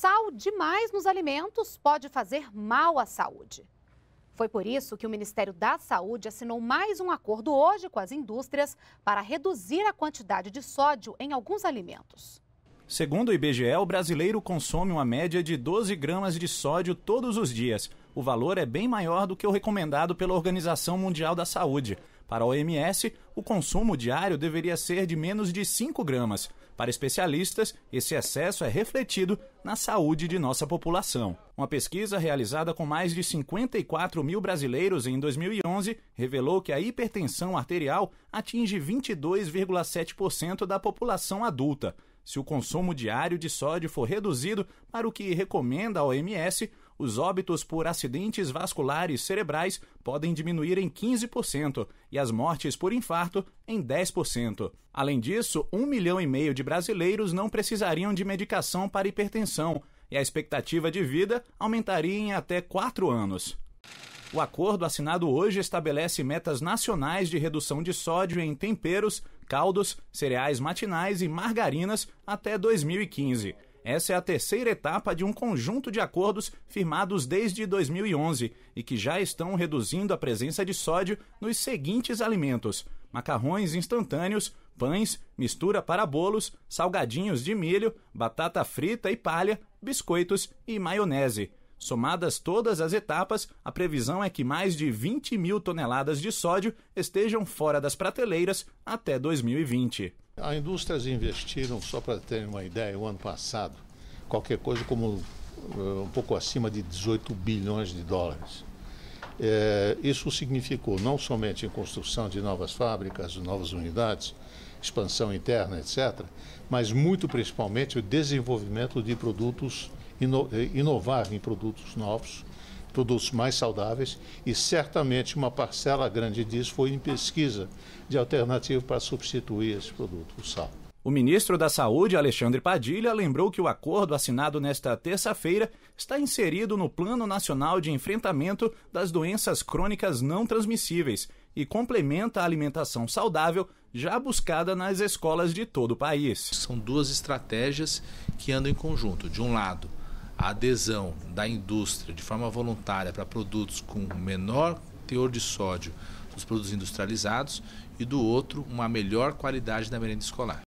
sal demais nos alimentos pode fazer mal à saúde. Foi por isso que o Ministério da Saúde assinou mais um acordo hoje com as indústrias para reduzir a quantidade de sódio em alguns alimentos. Segundo o IBGE, o brasileiro consome uma média de 12 gramas de sódio todos os dias. O valor é bem maior do que o recomendado pela Organização Mundial da Saúde. Para a OMS, o consumo diário deveria ser de menos de 5 gramas. Para especialistas, esse excesso é refletido na saúde de nossa população. Uma pesquisa realizada com mais de 54 mil brasileiros em 2011 revelou que a hipertensão arterial atinge 22,7% da população adulta se o consumo diário de sódio for reduzido para o que recomenda a OMS, os óbitos por acidentes vasculares cerebrais podem diminuir em 15% e as mortes por infarto em 10%. Além disso, um milhão e meio de brasileiros não precisariam de medicação para hipertensão e a expectativa de vida aumentaria em até 4 anos. O acordo assinado hoje estabelece metas nacionais de redução de sódio em temperos, caldos, cereais matinais e margarinas até 2015. Essa é a terceira etapa de um conjunto de acordos firmados desde 2011 e que já estão reduzindo a presença de sódio nos seguintes alimentos: macarrões instantâneos, pães, mistura para bolos, salgadinhos de milho, batata frita e palha, biscoitos e maionese. Somadas todas as etapas, a previsão é que mais de 20 mil toneladas de sódio estejam fora das prateleiras até 2020. As indústrias investiram, só para terem uma ideia, o ano passado, qualquer coisa como eh, um pouco acima de 18 bilhões de dólares. É, isso significou não somente em construção de novas fábricas, novas unidades, expansão interna, etc., mas muito principalmente o desenvolvimento de produtos ino inovar em produtos novos, produtos mais saudáveis, e certamente uma parcela grande disso foi em pesquisa de alternativa para substituir esse produto, o sal. O ministro da Saúde, Alexandre Padilha, lembrou que o acordo assinado nesta terça-feira está inserido no Plano Nacional de Enfrentamento das Doenças Crônicas Não Transmissíveis e complementa a alimentação saudável já buscada nas escolas de todo o país. São duas estratégias que andam em conjunto. De um lado, a adesão da indústria de forma voluntária para produtos com menor teor de sódio dos produtos industrializados e do outro, uma melhor qualidade da merenda escolar.